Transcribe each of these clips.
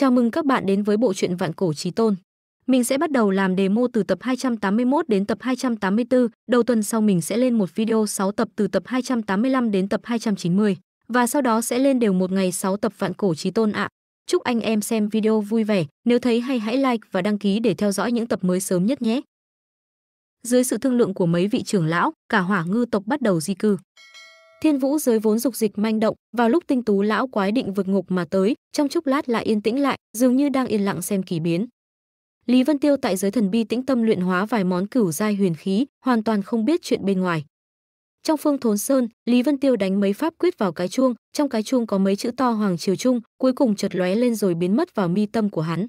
Chào mừng các bạn đến với bộ truyện Vạn Cổ Chí Tôn. Mình sẽ bắt đầu làm demo từ tập 281 đến tập 284, đầu tuần sau mình sẽ lên một video 6 tập từ tập 285 đến tập 290 và sau đó sẽ lên đều một ngày 6 tập Vạn Cổ Chí Tôn ạ. Chúc anh em xem video vui vẻ, nếu thấy hay hãy like và đăng ký để theo dõi những tập mới sớm nhất nhé. Dưới sự thương lượng của mấy vị trưởng lão, cả hỏa ngư tộc bắt đầu di cư. Thiên Vũ giới vốn dục dịch manh động, vào lúc tinh tú lão quái định vượt ngục mà tới, trong chốc lát lại yên tĩnh lại, dường như đang yên lặng xem kỳ biến. Lý Vân Tiêu tại giới thần bi tĩnh tâm luyện hóa vài món cửu giai huyền khí, hoàn toàn không biết chuyện bên ngoài. Trong Phương Thốn Sơn, Lý Vân Tiêu đánh mấy pháp quyết vào cái chuông, trong cái chuông có mấy chữ to hoàng triều trung, cuối cùng chợt lóe lên rồi biến mất vào mi tâm của hắn.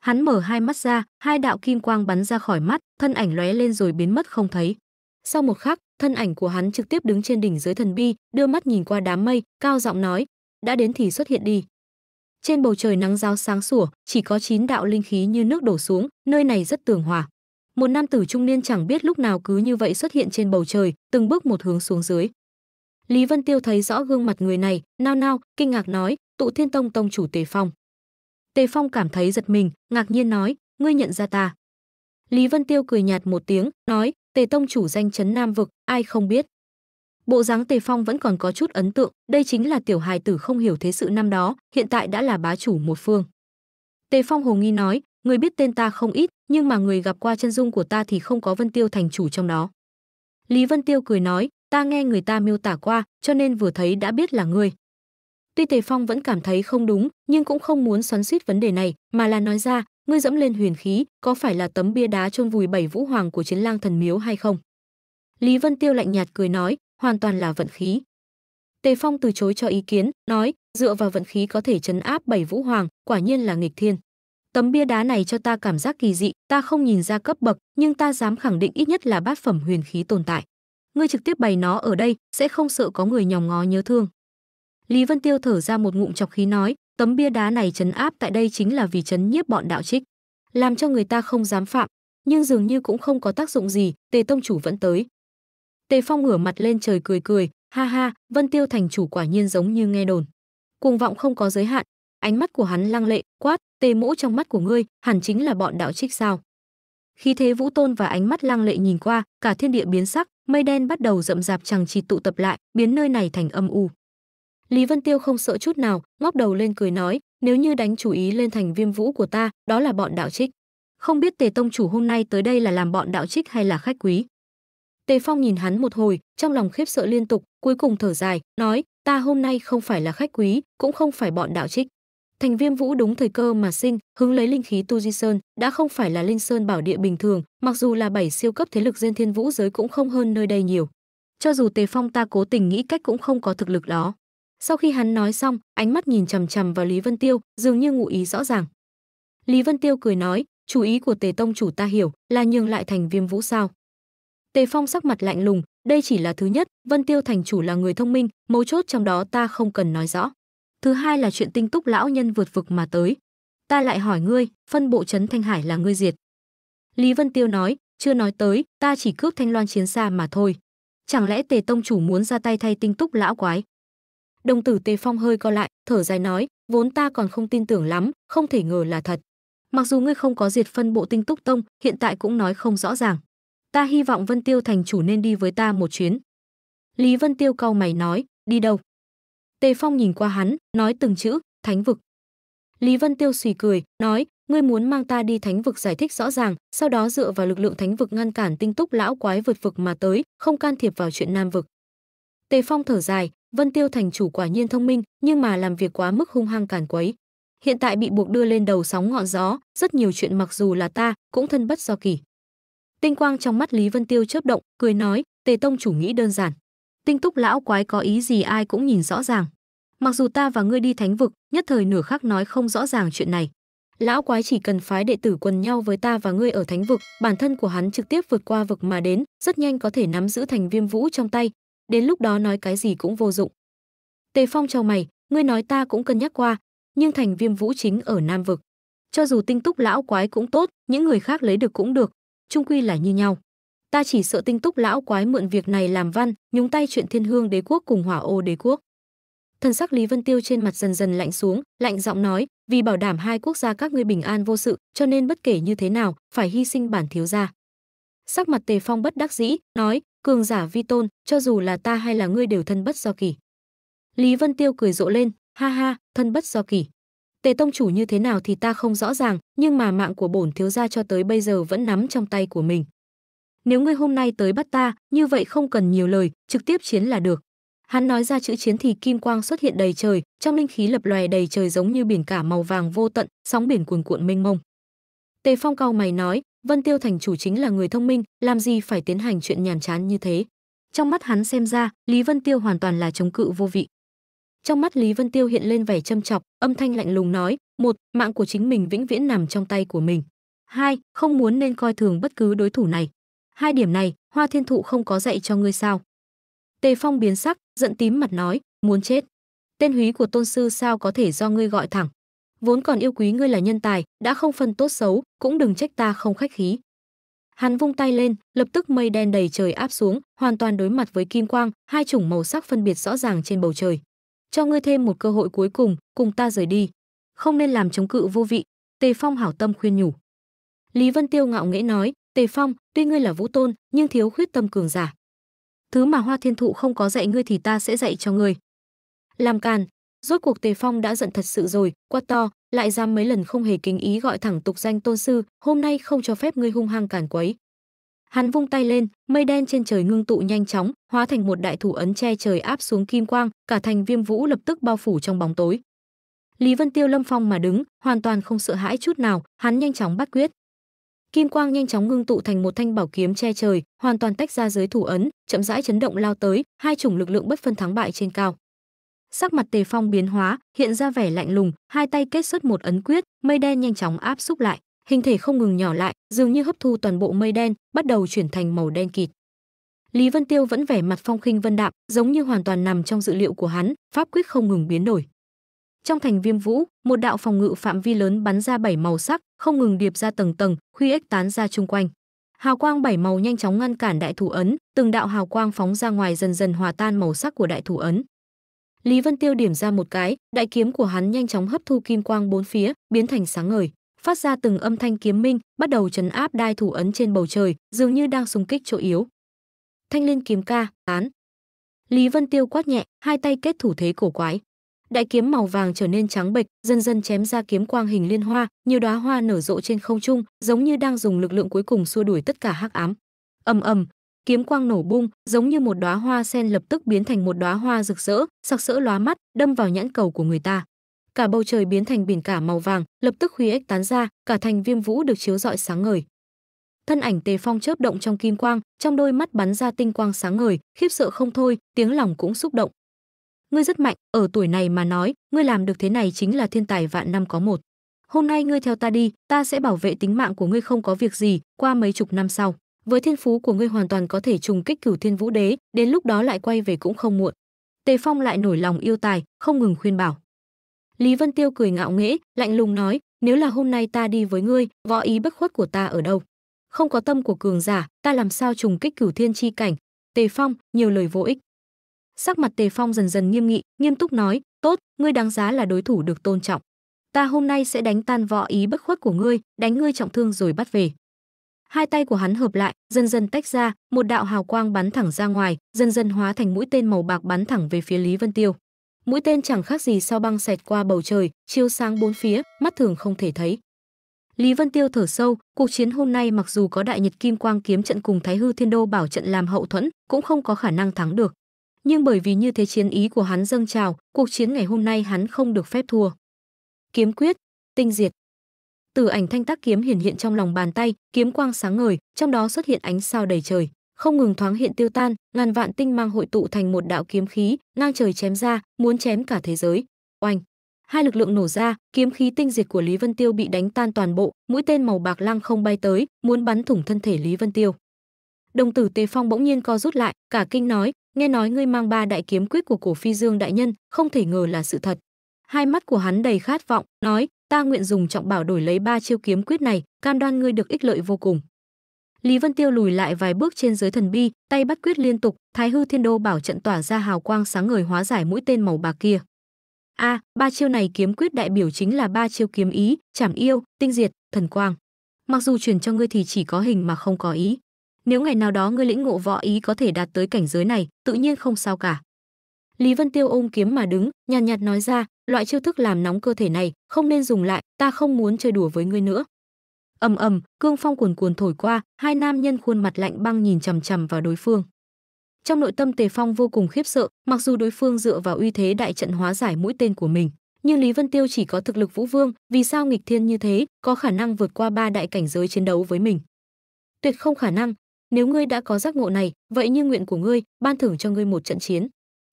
Hắn mở hai mắt ra, hai đạo kim quang bắn ra khỏi mắt, thân ảnh lóe lên rồi biến mất không thấy. Sau một khắc, thân ảnh của hắn trực tiếp đứng trên đỉnh giới thần bi, đưa mắt nhìn qua đám mây, cao giọng nói, đã đến thì xuất hiện đi. Trên bầu trời nắng giáo sáng sủa, chỉ có chín đạo linh khí như nước đổ xuống, nơi này rất tường hòa. Một nam tử trung niên chẳng biết lúc nào cứ như vậy xuất hiện trên bầu trời, từng bước một hướng xuống dưới. Lý Vân Tiêu thấy rõ gương mặt người này, nao nao, kinh ngạc nói, tụ thiên tông tông chủ Tề Phong. Tề Phong cảm thấy giật mình, ngạc nhiên nói, ngươi nhận ra ta. Lý Vân Tiêu cười nhạt một tiếng, nói, Tề Tông chủ danh chấn Nam vực, ai không biết. Bộ dáng Tề Phong vẫn còn có chút ấn tượng, đây chính là tiểu hài tử không hiểu thế sự năm đó, hiện tại đã là bá chủ một phương. Tề Phong hồ nghi nói, người biết tên ta không ít, nhưng mà người gặp qua chân dung của ta thì không có Vân Tiêu thành chủ trong đó. Lý Vân Tiêu cười nói, ta nghe người ta miêu tả qua, cho nên vừa thấy đã biết là ngươi. Tuy Tề Phong vẫn cảm thấy không đúng, nhưng cũng không muốn xoắn xuýt vấn đề này, mà là nói ra, ngươi dẫm lên huyền khí, có phải là tấm bia đá chôn vùi bảy vũ hoàng của chiến lang thần miếu hay không? Lý Vân Tiêu lạnh nhạt cười nói, hoàn toàn là vận khí. Tề Phong từ chối cho ý kiến, nói, dựa vào vận khí có thể chấn áp bảy vũ hoàng, quả nhiên là nghịch thiên. Tấm bia đá này cho ta cảm giác kỳ dị, ta không nhìn ra cấp bậc, nhưng ta dám khẳng định ít nhất là bát phẩm huyền khí tồn tại. Ngươi trực tiếp bày nó ở đây, sẽ không sợ có người nhòm ngó nhớ thương. Lý Vân Tiêu thở ra một ngụm chọc khí nói, Tấm bia đá này trấn áp tại đây chính là vì trấn nhiếp bọn đạo trích, làm cho người ta không dám phạm, nhưng dường như cũng không có tác dụng gì, Tề tông chủ vẫn tới. Tề Phong ngửa mặt lên trời cười cười, ha ha, Vân Tiêu thành chủ quả nhiên giống như nghe đồn. Cuồng vọng không có giới hạn, ánh mắt của hắn lăng lệ, quát, Tề Mỗ trong mắt của ngươi, hẳn chính là bọn đạo trích sao? Khi thế Vũ Tôn và ánh mắt lăng lệ nhìn qua, cả thiên địa biến sắc, mây đen bắt đầu rậm rạp chẳng chỉ tụ tập lại, biến nơi này thành âm u. Lý Vân Tiêu không sợ chút nào, ngóc đầu lên cười nói, nếu như đánh chủ ý lên thành viêm vũ của ta, đó là bọn đạo trích. Không biết Tề Tông chủ hôm nay tới đây là làm bọn đạo trích hay là khách quý. Tề Phong nhìn hắn một hồi, trong lòng khiếp sợ liên tục, cuối cùng thở dài, nói, ta hôm nay không phải là khách quý, cũng không phải bọn đạo trích. Thành viêm vũ đúng thời cơ mà sinh, hứng lấy linh khí Tu Di Sơn, đã không phải là linh sơn bảo địa bình thường, mặc dù là bảy siêu cấp thế lực trên thiên vũ giới cũng không hơn nơi đây nhiều. Cho dù Tề Phong ta cố tình nghĩ cách cũng không có thực lực đó. Sau khi hắn nói xong, ánh mắt nhìn chằm chằm vào Lý Vân Tiêu, dường như ngụ ý rõ ràng. Lý Vân Tiêu cười nói, chú ý của Tề tông chủ ta hiểu, là nhường lại thành Viêm Vũ sao?" Tề Phong sắc mặt lạnh lùng, đây chỉ là thứ nhất, Vân Tiêu thành chủ là người thông minh, mấu chốt trong đó ta không cần nói rõ. Thứ hai là chuyện tinh túc lão nhân vượt vực mà tới. Ta lại hỏi ngươi, phân bộ trấn Thanh Hải là ngươi diệt. Lý Vân Tiêu nói, chưa nói tới, ta chỉ cướp Thanh Loan chiến xa mà thôi. Chẳng lẽ Tề Tông chủ muốn ra tay thay tinh túc lão quái? Đồng tử Tề Phong hơi co lại, thở dài nói, vốn ta còn không tin tưởng lắm, không thể ngờ là thật. Mặc dù ngươi không có diệt phân bộ tinh túc tông, hiện tại cũng nói không rõ ràng. Ta hy vọng Vân Tiêu thành chủ nên đi với ta một chuyến. Lý Vân Tiêu cau mày nói, đi đâu? Tề Phong nhìn qua hắn, nói từng chữ, thánh vực. Lý Vân Tiêu xì cười, nói, ngươi muốn mang ta đi thánh vực giải thích rõ ràng, sau đó dựa vào lực lượng thánh vực ngăn cản tinh túc lão quái vượt vực mà tới, không can thiệp vào chuyện nam vực. Tề Phong thở dài, Vân Tiêu thành chủ quả nhiên thông minh, nhưng mà làm việc quá mức hung hăng càn quấy. Hiện tại bị buộc đưa lên đầu sóng ngọn gió, rất nhiều chuyện mặc dù là ta, cũng thân bất do kỳ. Tinh quang trong mắt Lý Vân Tiêu chớp động, cười nói, Tề tông chủ nghĩ đơn giản. Tinh túc lão quái có ý gì ai cũng nhìn rõ ràng. Mặc dù ta và ngươi đi thánh vực, nhất thời nửa khắc nói không rõ ràng chuyện này. Lão quái chỉ cần phái đệ tử quần nhau với ta và ngươi ở thánh vực, bản thân của hắn trực tiếp vượt qua vực mà đến, rất nhanh có thể nắm giữ thành viêm vũ trong tay, đến lúc đó nói cái gì cũng vô dụng. Tề Phong cho mày, ngươi nói ta cũng cân nhắc qua, nhưng thành viêm vũ chính ở Nam Vực. Cho dù tinh túc lão quái cũng tốt, những người khác lấy được cũng được, chung quy là như nhau. Ta chỉ sợ tinh túc lão quái mượn việc này làm văn, nhúng tay chuyện thiên hương đế quốc cùng hỏa ô đế quốc. Thần sắc Lý Vân Tiêu trên mặt dần dần lạnh xuống, lạnh giọng nói, vì bảo đảm hai quốc gia các ngươi bình an vô sự, cho nên bất kể như thế nào, phải hy sinh bản thiếu gia. Sắc mặt Tề Phong bất đắc dĩ, nói, cường giả vi tôn, cho dù là ta hay là ngươi đều thân bất do kỳ. Lý Vân Tiêu cười rộ lên, ha ha, thân bất do kỳ. Tề tông chủ như thế nào thì ta không rõ ràng, nhưng mà mạng của bổn thiếu gia cho tới bây giờ vẫn nắm trong tay của mình. Nếu ngươi hôm nay tới bắt ta, như vậy không cần nhiều lời, trực tiếp chiến là được. Hắn nói ra chữ chiến thì kim quang xuất hiện đầy trời, trong linh khí lập lòe đầy trời giống như biển cả màu vàng vô tận, sóng biển cuồn cuộn mênh mông. Tề Phong cao mày nói, Vân Tiêu thành chủ chính là người thông minh, làm gì phải tiến hành chuyện nhàm chán như thế. Trong mắt hắn xem ra, Lý Vân Tiêu hoàn toàn là chống cự vô vị. Trong mắt Lý Vân Tiêu hiện lên vẻ châm chọc, âm thanh lạnh lùng nói, một, mạng của chính mình vĩnh viễn nằm trong tay của mình. Hai, không muốn nên coi thường bất cứ đối thủ này. Hai điểm này, Hoa Thiên Thụ không có dạy cho ngươi sao? Tề Phong biến sắc, giận tím mặt nói, muốn chết. Tên húy của tôn sư sao có thể do ngươi gọi thẳng? vốn còn yêu quý ngươi là nhân tài đã không phân tốt xấu cũng đừng trách ta không khách khí hắn vung tay lên lập tức mây đen đầy trời áp xuống hoàn toàn đối mặt với kim quang hai chủng màu sắc phân biệt rõ ràng trên bầu trời cho ngươi thêm một cơ hội cuối cùng cùng ta rời đi không nên làm chống cự vô vị tề phong hảo tâm khuyên nhủ lý vân tiêu ngạo nghễ nói tề phong tuy ngươi là vũ tôn nhưng thiếu khuyết tâm cường giả thứ mà hoa thiên thụ không có dạy ngươi thì ta sẽ dạy cho ngươi làm càn rốt cuộc tề phong đã giận thật sự rồi quát to lại dám mấy lần không hề kính ý gọi thẳng tục danh tôn sư hôm nay không cho phép ngươi hung hăng càn quấy hắn vung tay lên mây đen trên trời ngưng tụ nhanh chóng hóa thành một đại thủ ấn che trời áp xuống kim quang cả thành viêm vũ lập tức bao phủ trong bóng tối lý vân tiêu lâm phong mà đứng hoàn toàn không sợ hãi chút nào hắn nhanh chóng bắt quyết kim quang nhanh chóng ngưng tụ thành một thanh bảo kiếm che trời hoàn toàn tách ra dưới thủ ấn chậm rãi chấn động lao tới hai chủng lực lượng bất phân thắng bại trên cao sắc mặt tề phong biến hóa hiện ra vẻ lạnh lùng hai tay kết xuất một ấn quyết mây đen nhanh chóng áp xúc lại hình thể không ngừng nhỏ lại dường như hấp thu toàn bộ mây đen bắt đầu chuyển thành màu đen kịt lý vân tiêu vẫn vẻ mặt phong khinh vân đạm giống như hoàn toàn nằm trong dự liệu của hắn pháp quyết không ngừng biến đổi trong thành viêm vũ một đạo phòng ngự phạm vi lớn bắn ra bảy màu sắc không ngừng điệp ra tầng tầng khuy ếch tán ra chung quanh hào quang bảy màu nhanh chóng ngăn cản đại thủ ấn từng đạo hào quang phóng ra ngoài dần dần hòa tan màu sắc của đại thủ ấn Lý Vân Tiêu điểm ra một cái, đại kiếm của hắn nhanh chóng hấp thu kim quang bốn phía, biến thành sáng ngời, phát ra từng âm thanh kiếm minh, bắt đầu trấn áp đai thủ ấn trên bầu trời, dường như đang xung kích chỗ yếu. Thanh Liên kiếm ca, tán. Lý Vân Tiêu quát nhẹ, hai tay kết thủ thế cổ quái. Đại kiếm màu vàng trở nên trắng bệch, dần dần chém ra kiếm quang hình liên hoa, nhiều đóa hoa nở rộ trên không trung, giống như đang dùng lực lượng cuối cùng xua đuổi tất cả hắc ám. Ầm ầm, kiếm quang nổ bung giống như một đóa hoa sen lập tức biến thành một đóa hoa rực rỡ sặc sỡ lóa mắt đâm vào nhãn cầu của người ta cả bầu trời biến thành biển cả màu vàng lập tức huy ếch tán ra cả thành viêm vũ được chiếu rọi sáng ngời thân ảnh tề phong chớp động trong kim quang trong đôi mắt bắn ra tinh quang sáng ngời khiếp sợ không thôi tiếng lòng cũng xúc động ngươi rất mạnh ở tuổi này mà nói ngươi làm được thế này chính là thiên tài vạn năm có một hôm nay ngươi theo ta đi ta sẽ bảo vệ tính mạng của ngươi không có việc gì qua mấy chục năm sau với thiên phú của ngươi hoàn toàn có thể trùng kích cửu thiên vũ đế đến lúc đó lại quay về cũng không muộn tề phong lại nổi lòng yêu tài không ngừng khuyên bảo lý vân tiêu cười ngạo nghễ lạnh lùng nói nếu là hôm nay ta đi với ngươi võ ý bất khuất của ta ở đâu không có tâm của cường giả ta làm sao trùng kích cửu thiên chi cảnh tề phong nhiều lời vô ích sắc mặt tề phong dần dần nghiêm nghị nghiêm túc nói tốt ngươi đáng giá là đối thủ được tôn trọng ta hôm nay sẽ đánh tan võ ý bất khuất của ngươi đánh ngươi trọng thương rồi bắt về hai tay của hắn hợp lại dần dần tách ra một đạo hào quang bắn thẳng ra ngoài dần dần hóa thành mũi tên màu bạc bắn thẳng về phía lý vân tiêu mũi tên chẳng khác gì sao băng xẹt qua bầu trời chiếu sáng bốn phía mắt thường không thể thấy lý vân tiêu thở sâu cuộc chiến hôm nay mặc dù có đại nhật kim quang kiếm trận cùng thái hư thiên đô bảo trận làm hậu thuẫn cũng không có khả năng thắng được nhưng bởi vì như thế chiến ý của hắn dâng trào cuộc chiến ngày hôm nay hắn không được phép thua kiếm quyết tinh diệt từ ảnh thanh tác kiếm hiển hiện trong lòng bàn tay, kiếm quang sáng ngời, trong đó xuất hiện ánh sao đầy trời, không ngừng thoáng hiện tiêu tan, ngàn vạn tinh mang hội tụ thành một đạo kiếm khí, ngang trời chém ra, muốn chém cả thế giới. Oanh! Hai lực lượng nổ ra, kiếm khí tinh diệt của Lý Vân Tiêu bị đánh tan toàn bộ, mũi tên màu bạc lăng không bay tới, muốn bắn thủng thân thể Lý Vân Tiêu. Đồng tử Tề Phong bỗng nhiên co rút lại, cả kinh nói, nghe nói ngươi mang ba đại kiếm quyết của cổ phi dương đại nhân, không thể ngờ là sự thật. Hai mắt của hắn đầy khát vọng, nói, ta nguyện dùng trọng bảo đổi lấy ba chiêu kiếm quyết này, cam đoan ngươi được ích lợi vô cùng. Lý Vân Tiêu lùi lại vài bước trên giới thần bi, tay bắt quyết liên tục, Thái Hư Thiên Đô bảo trận tỏa ra hào quang sáng ngời hóa giải mũi tên màu bạc kia. A, à, ba chiêu này kiếm quyết đại biểu chính là ba chiêu kiếm ý, Trảm yêu, tinh diệt, thần quang. Mặc dù truyền cho ngươi thì chỉ có hình mà không có ý. Nếu ngày nào đó ngươi lĩnh ngộ võ ý có thể đạt tới cảnh giới này, tự nhiên không sao cả. Lý Vân Tiêu ôm kiếm mà đứng, nhàn nhạt, nhạt nói ra, loại chiêu thức làm nóng cơ thể này, không nên dùng lại, ta không muốn chơi đùa với ngươi nữa. Ầm ầm, cương phong cuồn cuồn thổi qua, hai nam nhân khuôn mặt lạnh băng nhìn chằm chằm vào đối phương. Trong nội tâm Tề Phong vô cùng khiếp sợ, mặc dù đối phương dựa vào uy thế đại trận hóa giải mũi tên của mình, nhưng Lý Vân Tiêu chỉ có thực lực vũ vương, vì sao nghịch thiên như thế, có khả năng vượt qua ba đại cảnh giới chiến đấu với mình? Tuyệt không khả năng, nếu ngươi đã có giác ngộ này, vậy như nguyện của ngươi, ban thưởng cho ngươi một trận chiến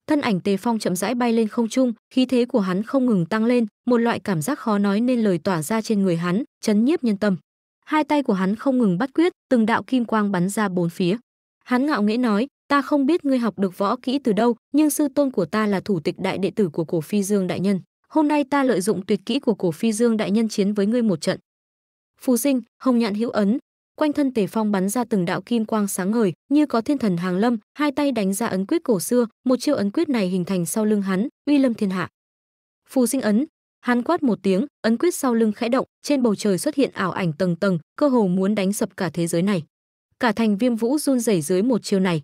thân ảnh tề phong chậm rãi bay lên không trung khí thế của hắn không ngừng tăng lên một loại cảm giác khó nói nên lời tỏa ra trên người hắn chấn nhiếp nhân tâm hai tay của hắn không ngừng bắt quyết từng đạo kim quang bắn ra bốn phía hắn ngạo nghễ nói ta không biết ngươi học được võ kỹ từ đâu nhưng sư tôn của ta là thủ tịch đại đệ tử của cổ phi dương đại nhân hôm nay ta lợi dụng tuyệt kỹ của cổ phi dương đại nhân chiến với ngươi một trận phù sinh hồng nhạn hữu ấn quanh thân Tề Phong bắn ra từng đạo kim quang sáng ngời, như có thiên thần hàng lâm, hai tay đánh ra ấn quyết cổ xưa, một chiêu ấn quyết này hình thành sau lưng hắn, uy lâm thiên hạ. Phù sinh ấn, hắn quát một tiếng, ấn quyết sau lưng khẽ động, trên bầu trời xuất hiện ảo ảnh tầng tầng, cơ hồ muốn đánh sập cả thế giới này. Cả thành Viêm Vũ run rẩy dưới một chiêu này.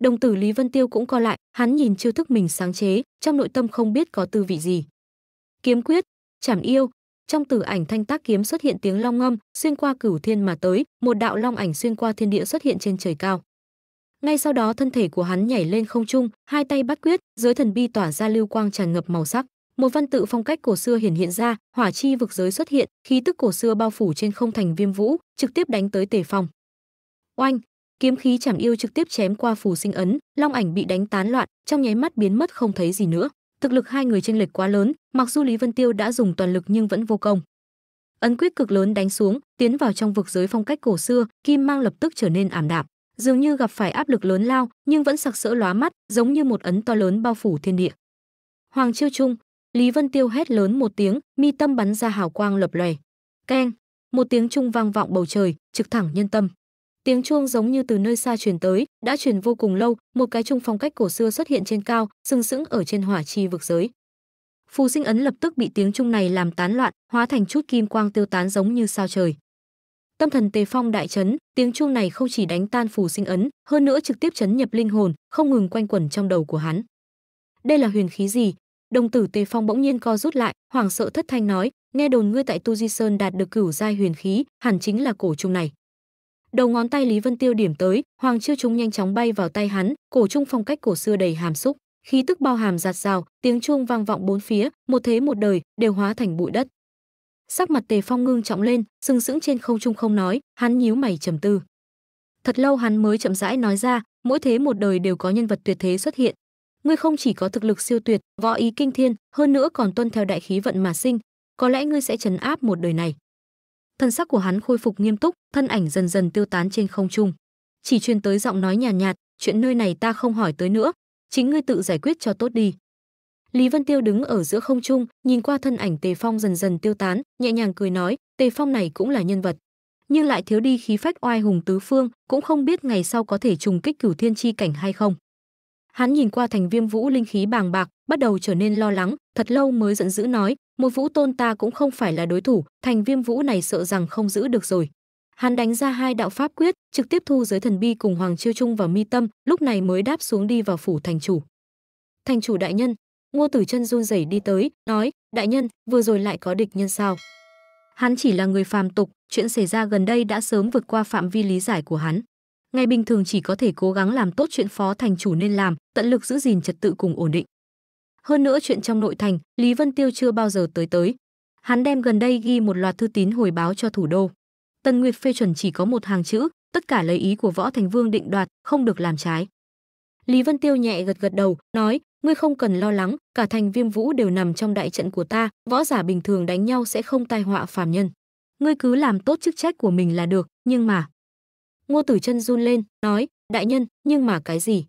Đồng tử Lý Vân Tiêu cũng co lại, hắn nhìn chiêu thức mình sáng chế, trong nội tâm không biết có tư vị gì. Kiếm quyết, Chảm yêu, trong từ ảnh thanh tác kiếm xuất hiện tiếng long ngâm xuyên qua cửu thiên mà tới một đạo long ảnh xuyên qua thiên địa xuất hiện trên trời cao ngay sau đó thân thể của hắn nhảy lên không trung hai tay bắt quyết giới thần bi tỏa ra lưu quang tràn ngập màu sắc một văn tự phong cách cổ xưa hiển hiện ra hỏa chi vực giới xuất hiện khí tức cổ xưa bao phủ trên không thành viêm vũ trực tiếp đánh tới tề phong oanh kiếm khí chảm yêu trực tiếp chém qua phù sinh ấn long ảnh bị đánh tán loạn trong nháy mắt biến mất không thấy gì nữa thực lực hai người chênh lệch quá lớn, mặc dù Lý Vân Tiêu đã dùng toàn lực nhưng vẫn vô công. Ấn quyết cực lớn đánh xuống, tiến vào trong vực giới phong cách cổ xưa, kim mang lập tức trở nên ảm đạm, dường như gặp phải áp lực lớn lao, nhưng vẫn sặc sỡ lóa mắt, giống như một ấn to lớn bao phủ thiên địa. Hoàng Chiêu Trung, Lý Vân Tiêu hét lớn một tiếng, mi tâm bắn ra hào quang lập lòe. Keng, một tiếng trung vang vọng bầu trời, trực thẳng nhân tâm tiếng chuông giống như từ nơi xa truyền tới đã truyền vô cùng lâu một cái chung phong cách cổ xưa xuất hiện trên cao sừng sững ở trên hỏa chi vực giới phù sinh ấn lập tức bị tiếng chung này làm tán loạn hóa thành chút kim quang tiêu tán giống như sao trời tâm thần tề phong đại chấn tiếng chuông này không chỉ đánh tan phù sinh ấn hơn nữa trực tiếp chấn nhập linh hồn không ngừng quanh quẩn trong đầu của hắn đây là huyền khí gì đồng tử tề phong bỗng nhiên co rút lại hoảng sợ thất thanh nói nghe đồn ngươi tại tu di sơn đạt được cửu giai huyền khí hẳn chính là cổ trùng này đầu ngón tay lý vân tiêu điểm tới hoàng chiêu Trung nhanh chóng bay vào tay hắn cổ trung phong cách cổ xưa đầy hàm xúc khí tức bao hàm giạt rào tiếng chuông vang vọng bốn phía một thế một đời đều hóa thành bụi đất sắc mặt tề phong ngưng trọng lên sừng sững trên không trung không nói hắn nhíu mày trầm tư thật lâu hắn mới chậm rãi nói ra mỗi thế một đời đều có nhân vật tuyệt thế xuất hiện ngươi không chỉ có thực lực siêu tuyệt võ ý kinh thiên hơn nữa còn tuân theo đại khí vận mà sinh có lẽ ngươi sẽ trấn áp một đời này thân sắc của hắn khôi phục nghiêm túc thân ảnh dần dần tiêu tán trên không trung chỉ truyền tới giọng nói nhàn nhạt, nhạt chuyện nơi này ta không hỏi tới nữa chính ngươi tự giải quyết cho tốt đi lý vân tiêu đứng ở giữa không trung nhìn qua thân ảnh tề phong dần dần tiêu tán nhẹ nhàng cười nói tề phong này cũng là nhân vật nhưng lại thiếu đi khí phách oai hùng tứ phương cũng không biết ngày sau có thể trùng kích cửu thiên chi cảnh hay không hắn nhìn qua thành viêm vũ linh khí bàng bạc bắt đầu trở nên lo lắng thật lâu mới giận dữ nói một vũ tôn ta cũng không phải là đối thủ thành viêm vũ này sợ rằng không giữ được rồi hắn đánh ra hai đạo pháp quyết trực tiếp thu giới thần bi cùng hoàng chiêu trung vào mi tâm lúc này mới đáp xuống đi vào phủ thành chủ thành chủ đại nhân ngô tử chân run rẩy đi tới nói đại nhân vừa rồi lại có địch nhân sao hắn chỉ là người phàm tục chuyện xảy ra gần đây đã sớm vượt qua phạm vi lý giải của hắn ngày bình thường chỉ có thể cố gắng làm tốt chuyện phó thành chủ nên làm tận lực giữ gìn trật tự cùng ổn định hơn nữa chuyện trong nội thành, Lý Vân Tiêu chưa bao giờ tới tới. Hắn đem gần đây ghi một loạt thư tín hồi báo cho thủ đô. Tần Nguyệt phê chuẩn chỉ có một hàng chữ, tất cả lấy ý của Võ Thành Vương định đoạt, không được làm trái. Lý Vân Tiêu nhẹ gật gật đầu, nói, ngươi không cần lo lắng, cả thành viêm vũ đều nằm trong đại trận của ta, võ giả bình thường đánh nhau sẽ không tai họa phàm nhân. Ngươi cứ làm tốt chức trách của mình là được, nhưng mà... Ngô Tử Chân run lên, nói, đại nhân, nhưng mà cái gì?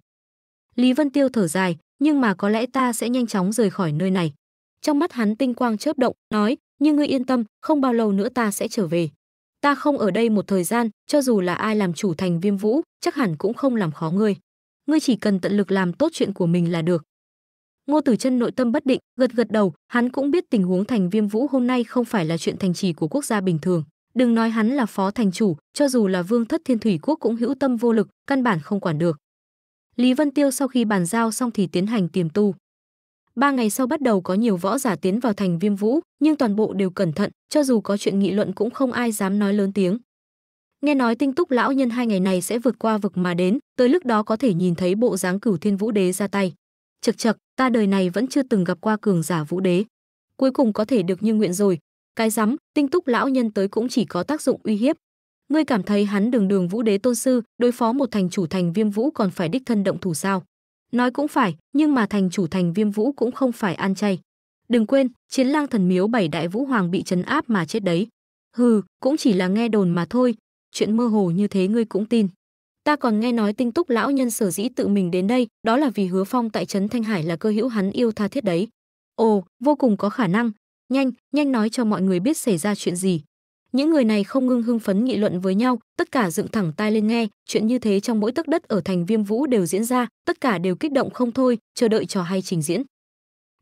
Lý Vân Tiêu thở dài, nhưng mà có lẽ ta sẽ nhanh chóng rời khỏi nơi này. Trong mắt hắn tinh quang chớp động, nói, nhưng ngươi yên tâm, không bao lâu nữa ta sẽ trở về. Ta không ở đây một thời gian, cho dù là ai làm chủ thành viêm vũ, chắc hẳn cũng không làm khó ngươi. Ngươi chỉ cần tận lực làm tốt chuyện của mình là được. Ngô Tử Chân nội tâm bất định, gật gật đầu, hắn cũng biết tình huống thành Viêm Vũ hôm nay không phải là chuyện thành trì của quốc gia bình thường, đừng nói hắn là phó thành chủ, cho dù là vương thất Thiên Thủy quốc cũng hữu tâm vô lực, căn bản không quản được. Lý Vân Tiêu sau khi bàn giao xong thì tiến hành tiềm tu. Ba ngày sau bắt đầu có nhiều võ giả tiến vào thành Viêm Vũ, nhưng toàn bộ đều cẩn thận, cho dù có chuyện nghị luận cũng không ai dám nói lớn tiếng. Nghe nói tinh túc lão nhân hai ngày này sẽ vượt qua vực mà đến, tới lúc đó có thể nhìn thấy bộ dáng cửu thiên vũ đế ra tay. Chật chật, ta đời này vẫn chưa từng gặp qua cường giả vũ đế. Cuối cùng có thể được như nguyện rồi. Cái rắm, tinh túc lão nhân tới cũng chỉ có tác dụng uy hiếp, ngươi cảm thấy hắn đường đường vũ đế tôn sư đối phó một thành chủ thành viêm vũ còn phải đích thân động thủ sao nói cũng phải nhưng mà thành chủ thành viêm vũ cũng không phải ăn chay đừng quên chiến lang thần miếu bảy đại vũ hoàng bị trấn áp mà chết đấy hừ cũng chỉ là nghe đồn mà thôi chuyện mơ hồ như thế ngươi cũng tin ta còn nghe nói tinh túc lão nhân sở dĩ tự mình đến đây đó là vì hứa phong tại trấn thanh hải là cơ hữu hắn yêu tha thiết đấy ồ vô cùng có khả năng nhanh nhanh nói cho mọi người biết xảy ra chuyện gì những người này không ngưng hưng phấn nghị luận với nhau tất cả dựng thẳng tai lên nghe chuyện như thế trong mỗi tấc đất ở thành viêm vũ đều diễn ra tất cả đều kích động không thôi chờ đợi trò hay trình diễn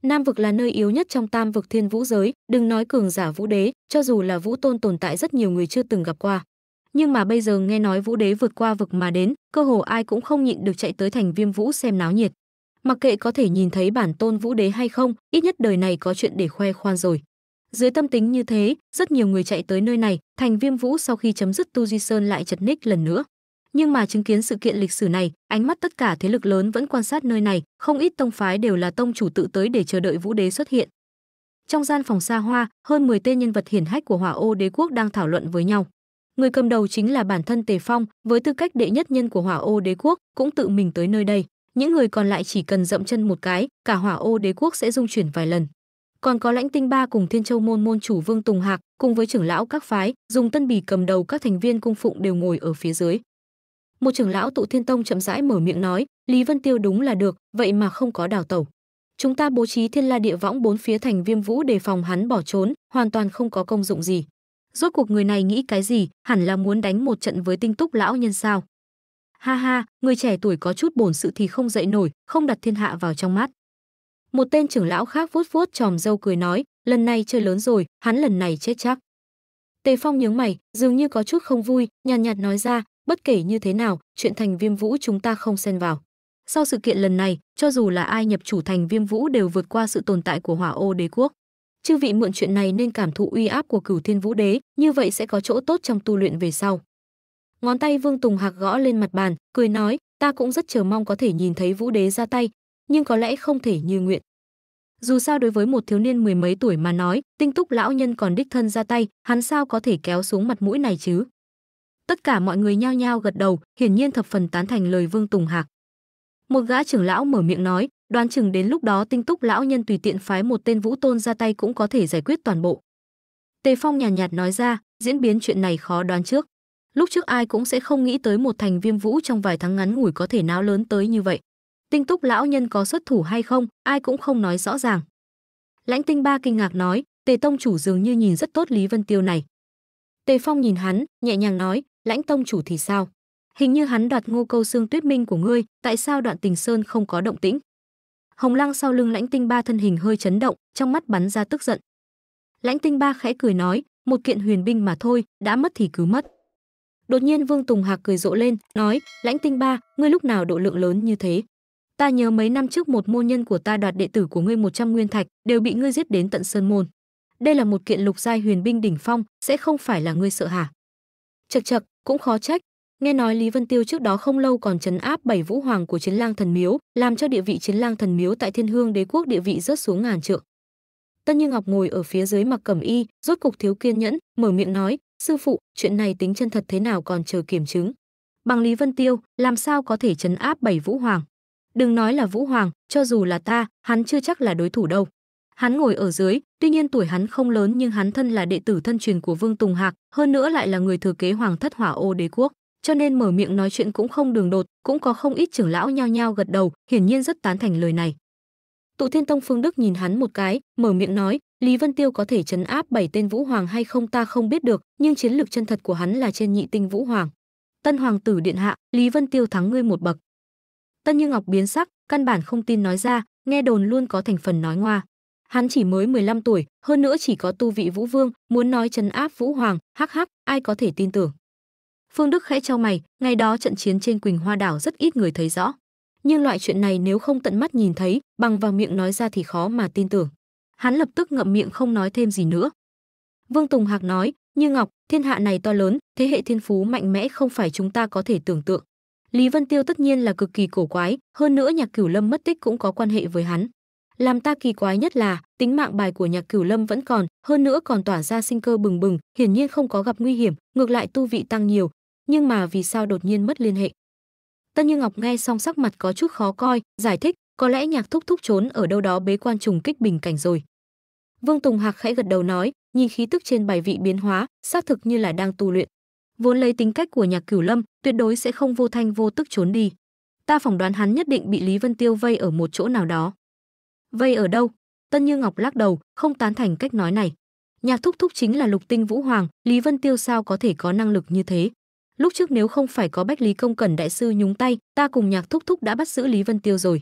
Nam vực là nơi yếu nhất trong Tam vực Thiên Vũ giới, đừng nói cường giả Vũ Đế, cho dù là Vũ Tôn tồn tại rất nhiều người chưa từng gặp qua. Nhưng mà bây giờ nghe nói Vũ Đế vượt qua vực mà đến, cơ hồ ai cũng không nhịn được chạy tới thành Viêm Vũ xem náo nhiệt. Mặc kệ có thể nhìn thấy bản tôn Vũ Đế hay không, ít nhất đời này có chuyện để khoe khoan rồi. Dưới tâm tính như thế, rất nhiều người chạy tới nơi này, Thành Viêm Vũ sau khi chấm dứt Tu Di Sơn lại chật ních lần nữa. Nhưng mà chứng kiến sự kiện lịch sử này, ánh mắt tất cả thế lực lớn vẫn quan sát nơi này, không ít tông phái đều là tông chủ tự tới để chờ đợi Vũ Đế xuất hiện. Trong gian phòng xa hoa, hơn 10 tên nhân vật hiển hách của Hỏa Ô Đế quốc đang thảo luận với nhau. Người cầm đầu chính là bản thân Tề Phong, với tư cách đệ nhất nhân của Hỏa Ô Đế quốc, cũng tự mình tới nơi đây. Những người còn lại chỉ cần dậm chân một cái, cả Hỏa Ô Đế quốc sẽ dung chuyển vài lần còn có lãnh tinh ba cùng thiên châu môn môn chủ vương tùng hạc cùng với trưởng lão các phái dùng tân bì cầm đầu các thành viên cung phụng đều ngồi ở phía dưới một trưởng lão tụ thiên tông chậm rãi mở miệng nói lý vân tiêu đúng là được vậy mà không có đào tẩu chúng ta bố trí thiên la địa võng bốn phía thành viêm vũ để phòng hắn bỏ trốn hoàn toàn không có công dụng gì rốt cuộc người này nghĩ cái gì hẳn là muốn đánh một trận với tinh túc lão nhân sao ha ha người trẻ tuổi có chút bổn sự thì không dậy nổi không đặt thiên hạ vào trong mắt một tên trưởng lão khác vuốt vuốt tròm dâu cười nói, lần này chơi lớn rồi, hắn lần này chết chắc. Tề Phong nhướng mày, dường như có chút không vui, nhàn nhạt, nhạt nói ra, bất kể như thế nào, chuyện thành viêm vũ chúng ta không xen vào. Sau sự kiện lần này, cho dù là ai nhập chủ thành viêm vũ đều vượt qua sự tồn tại của hỏa ô đế quốc. Chư vị mượn chuyện này nên cảm thụ uy áp của cửu thiên vũ đế, như vậy sẽ có chỗ tốt trong tu luyện về sau. Ngón tay Vương Tùng Hạc gõ lên mặt bàn, cười nói, ta cũng rất chờ mong có thể nhìn thấy vũ đế ra tay, nhưng có lẽ không thể như nguyện. Dù sao đối với một thiếu niên mười mấy tuổi mà nói, tinh túc lão nhân còn đích thân ra tay, hắn sao có thể kéo xuống mặt mũi này chứ? Tất cả mọi người nhao nhao gật đầu, hiển nhiên thập phần tán thành lời Vương Tùng Hạc. Một gã trưởng lão mở miệng nói, đoán chừng đến lúc đó tinh túc lão nhân tùy tiện phái một tên vũ tôn ra tay cũng có thể giải quyết toàn bộ. Tề Phong nhàn nhạt, nhạt nói ra, diễn biến chuyện này khó đoán trước. Lúc trước ai cũng sẽ không nghĩ tới một thành viêm vũ trong vài tháng ngắn ngủi có thể náo lớn tới như vậy tinh túc lão nhân có xuất thủ hay không ai cũng không nói rõ ràng lãnh tinh ba kinh ngạc nói tề tông chủ dường như nhìn rất tốt lý vân tiêu này tề phong nhìn hắn nhẹ nhàng nói lãnh tông chủ thì sao hình như hắn đoạt ngô câu xương tuyết minh của ngươi tại sao đoạn tình sơn không có động tĩnh hồng lăng sau lưng lãnh tinh ba thân hình hơi chấn động trong mắt bắn ra tức giận lãnh tinh ba khẽ cười nói một kiện huyền binh mà thôi đã mất thì cứ mất đột nhiên vương tùng hạc cười rộ lên nói lãnh tinh ba ngươi lúc nào độ lượng lớn như thế Ta nhớ mấy năm trước một môn nhân của ta đoạt đệ tử của ngươi 100 nguyên thạch, đều bị ngươi giết đến tận sơn môn. Đây là một kiện lục giai huyền binh đỉnh phong, sẽ không phải là ngươi sợ hả? Chậc chậc, cũng khó trách. Nghe nói Lý Vân Tiêu trước đó không lâu còn trấn áp bảy vũ hoàng của Chiến Lang Thần Miếu, làm cho địa vị Chiến Lang Thần Miếu tại Thiên Hương Đế quốc địa vị rớt xuống ngàn trượng. Tân Như Ngọc ngồi ở phía dưới mặc cẩm y, rốt cục thiếu kiên nhẫn, mở miệng nói, sư phụ, chuyện này tính chân thật thế nào còn chờ kiểm chứng. Bằng Lý Vân Tiêu, làm sao có thể trấn áp bảy vũ hoàng? đừng nói là Vũ Hoàng, cho dù là ta, hắn chưa chắc là đối thủ đâu. Hắn ngồi ở dưới, tuy nhiên tuổi hắn không lớn nhưng hắn thân là đệ tử thân truyền của Vương Tùng Hạc, hơn nữa lại là người thừa kế Hoàng thất Hỏa Ô đế quốc, cho nên mở miệng nói chuyện cũng không đường đột, cũng có không ít trưởng lão nhao nhao gật đầu, hiển nhiên rất tán thành lời này. Tụ Thiên Tông Phương Đức nhìn hắn một cái, mở miệng nói, Lý Vân Tiêu có thể chấn áp bảy tên Vũ Hoàng hay không ta không biết được, nhưng chiến lược chân thật của hắn là trên nhị tinh Vũ Hoàng. Tân Hoàng tử điện hạ, Lý Vân Tiêu thắng ngươi một bậc. Tân Như Ngọc biến sắc, căn bản không tin nói ra, nghe đồn luôn có thành phần nói ngoa. Hắn chỉ mới 15 tuổi, hơn nữa chỉ có tu vị Vũ Vương, muốn nói trấn áp Vũ Hoàng, hắc hắc, ai có thể tin tưởng. Phương Đức khẽ trao mày, ngày đó trận chiến trên Quỳnh Hoa đảo rất ít người thấy rõ. Nhưng loại chuyện này nếu không tận mắt nhìn thấy, bằng vào miệng nói ra thì khó mà tin tưởng. Hắn lập tức ngậm miệng không nói thêm gì nữa. Vương Tùng Hạc nói, "Như Ngọc, thiên hạ này to lớn, thế hệ thiên phú mạnh mẽ không phải chúng ta có thể tưởng tượng. Lý Vân Tiêu tất nhiên là cực kỳ cổ quái, hơn nữa Nhạc Cửu Lâm mất tích cũng có quan hệ với hắn. Làm ta kỳ quái nhất là, tính mạng bài của Nhạc Cửu Lâm vẫn còn, hơn nữa còn tỏa ra sinh cơ bừng bừng, hiển nhiên không có gặp nguy hiểm, ngược lại tu vị tăng nhiều, nhưng mà vì sao đột nhiên mất liên hệ? Tân Như Ngọc nghe xong sắc mặt có chút khó coi, giải thích, có lẽ Nhạc Thúc Thúc trốn ở đâu đó bế quan trùng kích bình cảnh rồi. Vương Tùng Hạc khẽ gật đầu nói, nhìn khí tức trên bài vị biến hóa, xác thực như là đang tu luyện. Vốn lấy tính cách của Nhạc Cửu Lâm, tuyệt đối sẽ không vô thanh vô tức trốn đi. Ta phỏng đoán hắn nhất định bị Lý Vân Tiêu vây ở một chỗ nào đó. Vây ở đâu? Tân Như Ngọc lắc đầu, không tán thành cách nói này. Nhạc Thúc Thúc chính là Lục Tinh Vũ Hoàng, Lý Vân Tiêu sao có thể có năng lực như thế? Lúc trước nếu không phải có Bách Lý Công cần đại sư nhúng tay, ta cùng Nhạc Thúc Thúc đã bắt giữ Lý Vân Tiêu rồi.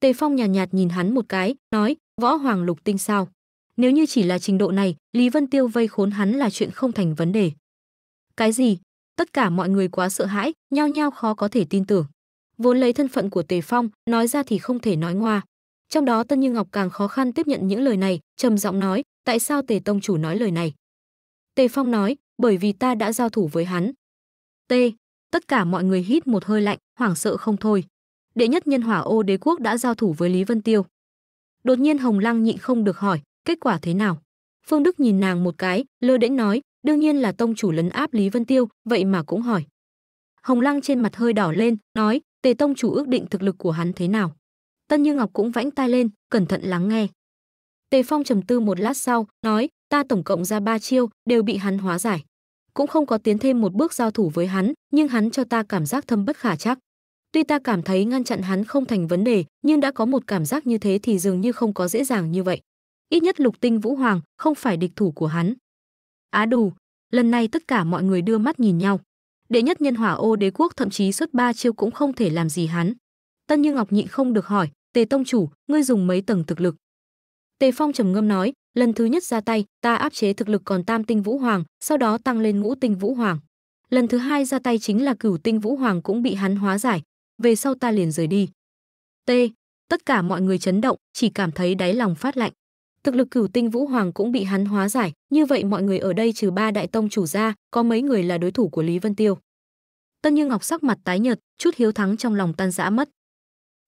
Tề Phong nhàn nhạt, nhạt nhìn hắn một cái, nói, võ hoàng lục tinh sao? Nếu như chỉ là trình độ này, Lý Vân Tiêu vây khốn hắn là chuyện không thành vấn đề. Cái gì? Tất cả mọi người quá sợ hãi, nhao nhao khó có thể tin tưởng. Vốn lấy thân phận của Tề Phong, nói ra thì không thể nói ngoa. Trong đó Tân Như Ngọc càng khó khăn tiếp nhận những lời này, trầm giọng nói, tại sao Tề Tông chủ nói lời này? Tề Phong nói, bởi vì ta đã giao thủ với hắn. T. Tất cả mọi người hít một hơi lạnh, hoảng sợ không thôi. Đệ nhất nhân hỏa ô đế quốc đã giao thủ với Lý Vân Tiêu. Đột nhiên Hồng Lăng nhịn không được hỏi, kết quả thế nào? Phương Đức nhìn nàng một cái, lơ đễnh nói, đương nhiên là tông chủ lấn áp Lý Vân Tiêu, vậy mà cũng hỏi. Hồng Lăng trên mặt hơi đỏ lên, nói, Tề tông chủ ước định thực lực của hắn thế nào? Tân Như Ngọc cũng vãnh tai lên, cẩn thận lắng nghe. Tề Phong trầm tư một lát sau, nói, ta tổng cộng ra ba chiêu, đều bị hắn hóa giải. Cũng không có tiến thêm một bước giao thủ với hắn, nhưng hắn cho ta cảm giác thâm bất khả chắc. Tuy ta cảm thấy ngăn chặn hắn không thành vấn đề, nhưng đã có một cảm giác như thế thì dường như không có dễ dàng như vậy. Ít nhất Lục Tinh Vũ Hoàng không phải địch thủ của hắn. Á đù, lần này tất cả mọi người đưa mắt nhìn nhau. Đệ nhất nhân hỏa ô đế quốc thậm chí xuất ba chiêu cũng không thể làm gì hắn. Tân Như Ngọc nhịn không được hỏi, Tề Tông Chủ, ngươi dùng mấy tầng thực lực? Tề Phong trầm ngâm nói, lần thứ nhất ra tay, ta áp chế thực lực còn tam tinh vũ hoàng, sau đó tăng lên ngũ tinh vũ hoàng. Lần thứ hai ra tay chính là cửu tinh vũ hoàng cũng bị hắn hóa giải, về sau ta liền rời đi. T. Tất cả mọi người chấn động, chỉ cảm thấy đáy lòng phát lạnh. Thực lực cửu tinh vũ hoàng cũng bị hắn hóa giải, như vậy mọi người ở đây trừ ba đại tông chủ ra, có mấy người là đối thủ của Lý Vân Tiêu. Tân Như Ngọc sắc mặt tái nhợt, chút hiếu thắng trong lòng tan rã mất.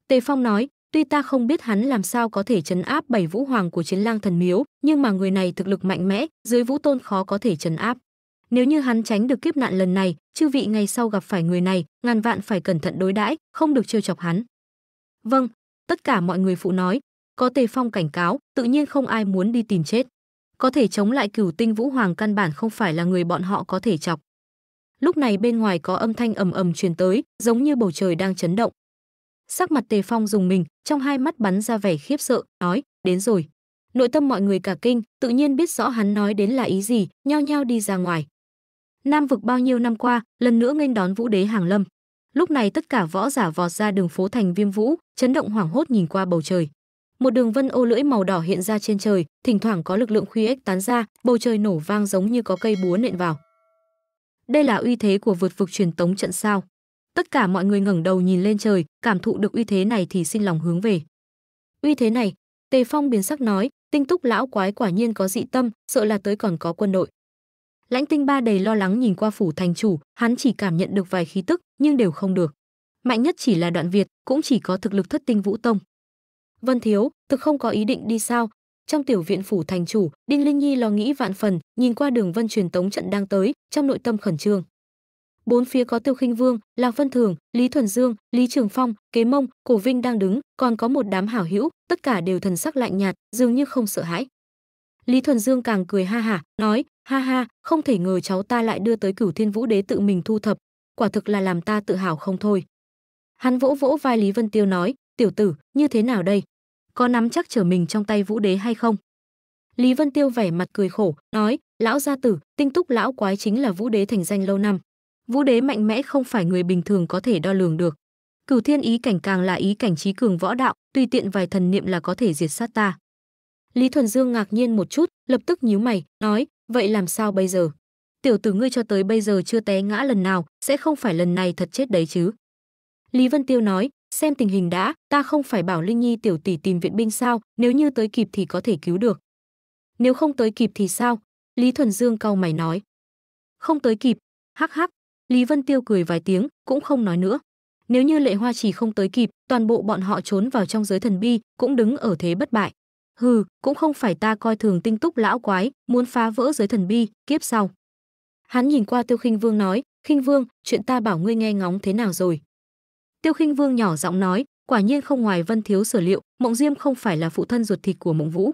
Tề Phong nói, tuy ta không biết hắn làm sao có thể chấn áp bảy vũ hoàng của chiến lang thần miếu, nhưng mà người này thực lực mạnh mẽ, dưới vũ tôn khó có thể chấn áp. Nếu như hắn tránh được kiếp nạn lần này, chư vị ngày sau gặp phải người này, ngàn vạn phải cẩn thận đối đãi, không được trêu chọc hắn. Vâng, tất cả mọi người phụ nói, có Tề Phong cảnh cáo, tự nhiên không ai muốn đi tìm chết. Có thể chống lại cửu tinh vũ hoàng căn bản không phải là người bọn họ có thể chọc. Lúc này bên ngoài có âm thanh ầm ầm truyền tới, giống như bầu trời đang chấn động. Sắc mặt Tề Phong dùng mình, trong hai mắt bắn ra vẻ khiếp sợ, nói, đến rồi. Nội tâm mọi người cả kinh, tự nhiên biết rõ hắn nói đến là ý gì, nhao nhao đi ra ngoài. Nam vực bao nhiêu năm qua, lần nữa nghênh đón vũ đế hàng lâm. Lúc này tất cả võ giả vọt ra đường phố thành Viêm Vũ, chấn động hoảng hốt nhìn qua bầu trời một đường vân ô lưỡi màu đỏ hiện ra trên trời thỉnh thoảng có lực lượng khuy ếch tán ra bầu trời nổ vang giống như có cây búa nện vào đây là uy thế của vượt vực truyền tống trận sao tất cả mọi người ngẩng đầu nhìn lên trời cảm thụ được uy thế này thì xin lòng hướng về uy thế này tề phong biến sắc nói tinh túc lão quái quả nhiên có dị tâm sợ là tới còn có quân đội lãnh tinh ba đầy lo lắng nhìn qua phủ thành chủ hắn chỉ cảm nhận được vài khí tức nhưng đều không được mạnh nhất chỉ là đoạn việt cũng chỉ có thực lực thất tinh vũ tông Vân Thiếu, thực không có ý định đi sao? Trong tiểu viện phủ thành chủ, Đinh Linh Nhi lo nghĩ vạn phần, nhìn qua đường vân truyền tống trận đang tới, trong nội tâm khẩn trương. Bốn phía có Tiêu Khinh Vương, Lạc Vân Thường, Lý Thuần Dương, Lý Trường Phong, Kế Mông, Cổ Vinh đang đứng, còn có một đám hảo hữu, tất cả đều thần sắc lạnh nhạt, dường như không sợ hãi. Lý Thuần Dương càng cười ha hả, nói: "Ha ha, không thể ngờ cháu ta lại đưa tới Cửu Thiên Vũ Đế tự mình thu thập, quả thực là làm ta tự hào không thôi." Hắn vỗ vỗ vai Lý Vân Tiêu nói: "Tiểu tử, như thế nào đây?" có nắm chắc trở mình trong tay vũ đế hay không lý vân tiêu vẻ mặt cười khổ nói lão gia tử tinh túc lão quái chính là vũ đế thành danh lâu năm vũ đế mạnh mẽ không phải người bình thường có thể đo lường được cửu thiên ý cảnh càng là ý cảnh trí cường võ đạo tùy tiện vài thần niệm là có thể diệt sát ta lý thuần dương ngạc nhiên một chút lập tức nhíu mày nói vậy làm sao bây giờ tiểu tử ngươi cho tới bây giờ chưa té ngã lần nào sẽ không phải lần này thật chết đấy chứ lý vân tiêu nói xem tình hình đã ta không phải bảo linh nhi tiểu tỷ tìm viện binh sao nếu như tới kịp thì có thể cứu được nếu không tới kịp thì sao lý thuần dương cau mày nói không tới kịp hắc hắc lý vân tiêu cười vài tiếng cũng không nói nữa nếu như lệ hoa chỉ không tới kịp toàn bộ bọn họ trốn vào trong giới thần bi cũng đứng ở thế bất bại hừ cũng không phải ta coi thường tinh túc lão quái muốn phá vỡ giới thần bi kiếp sau hắn nhìn qua tiêu khinh vương nói khinh vương chuyện ta bảo ngươi nghe ngóng thế nào rồi Tiêu Khinh Vương nhỏ giọng nói, quả nhiên không ngoài Vân thiếu sở liệu, Mộng Diêm không phải là phụ thân ruột thịt của Mộng Vũ.